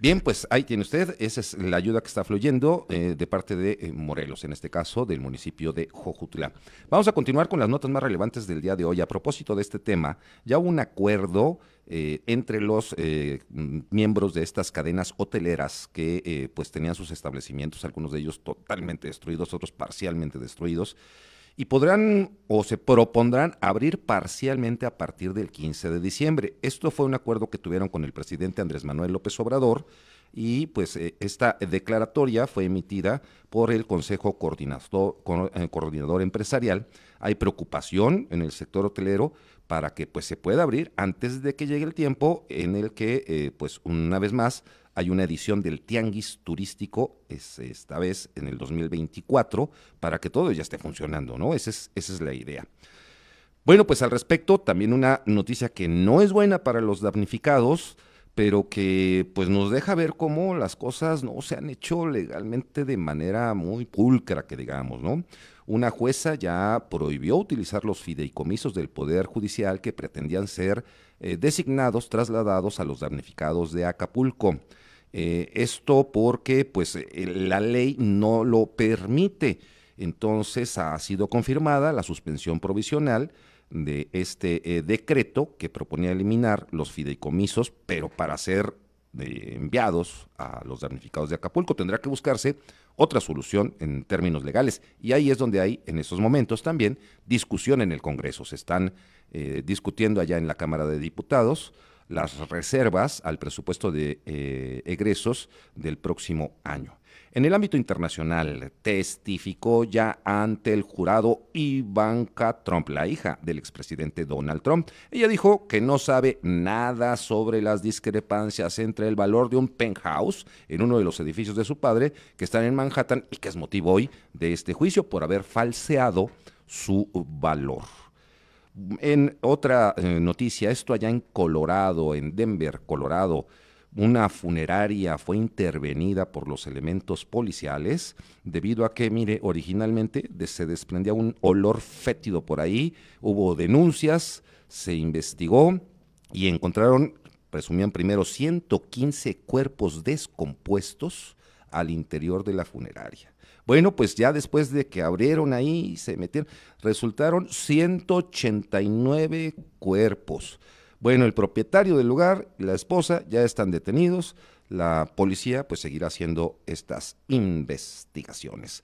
Bien, pues ahí tiene usted, esa es la ayuda que está fluyendo eh, de parte de eh, Morelos, en este caso del municipio de Jojutla. Vamos a continuar con las notas más relevantes del día de hoy. A propósito de este tema, ya hubo un acuerdo eh, entre los miembros de estas cadenas hoteleras que pues tenían sus establecimientos, algunos de ellos totalmente destruidos, otros parcialmente destruidos y podrán o se propondrán abrir parcialmente a partir del 15 de diciembre. Esto fue un acuerdo que tuvieron con el presidente Andrés Manuel López Obrador y pues eh, esta declaratoria fue emitida por el Consejo eh, Coordinador, Empresarial. Hay preocupación en el sector hotelero para que pues se pueda abrir antes de que llegue el tiempo en el que eh, pues una vez más hay una edición del tianguis turístico es esta vez en el 2024 para que todo ya esté funcionando, ¿no? es, esa es la idea. Bueno, pues al respecto, también una noticia que no es buena para los damnificados, pero que pues nos deja ver cómo las cosas no se han hecho legalmente de manera muy pulcra, que digamos, ¿no? Una jueza ya prohibió utilizar los fideicomisos del Poder Judicial que pretendían ser eh, designados, trasladados a los damnificados de Acapulco. Eh, esto porque pues la ley no lo permite. Entonces ha sido confirmada la suspensión provisional de este eh, decreto que proponía eliminar los fideicomisos, pero para ser eh, enviados a los damnificados de Acapulco tendrá que buscarse otra solución en términos legales. Y ahí es donde hay en esos momentos también discusión en el Congreso. Se están eh, discutiendo allá en la Cámara de Diputados las reservas al presupuesto de eh, egresos del próximo año. En el ámbito internacional, testificó ya ante el jurado Ivanka Trump, la hija del expresidente Donald Trump. Ella dijo que no sabe nada sobre las discrepancias entre el valor de un penthouse en uno de los edificios de su padre, que están en Manhattan, y que es motivo hoy de este juicio por haber falseado su valor. En otra eh, noticia, esto allá en Colorado, en Denver, Colorado, una funeraria fue intervenida por los elementos policiales debido a que, mire, originalmente se desprendía un olor fétido por ahí, hubo denuncias, se investigó y encontraron, presumían primero, 115 cuerpos descompuestos al interior de la funeraria. Bueno, pues ya después de que abrieron ahí y se metieron, resultaron 189 cuerpos. Bueno, el propietario del lugar y la esposa ya están detenidos. La policía pues seguirá haciendo estas investigaciones.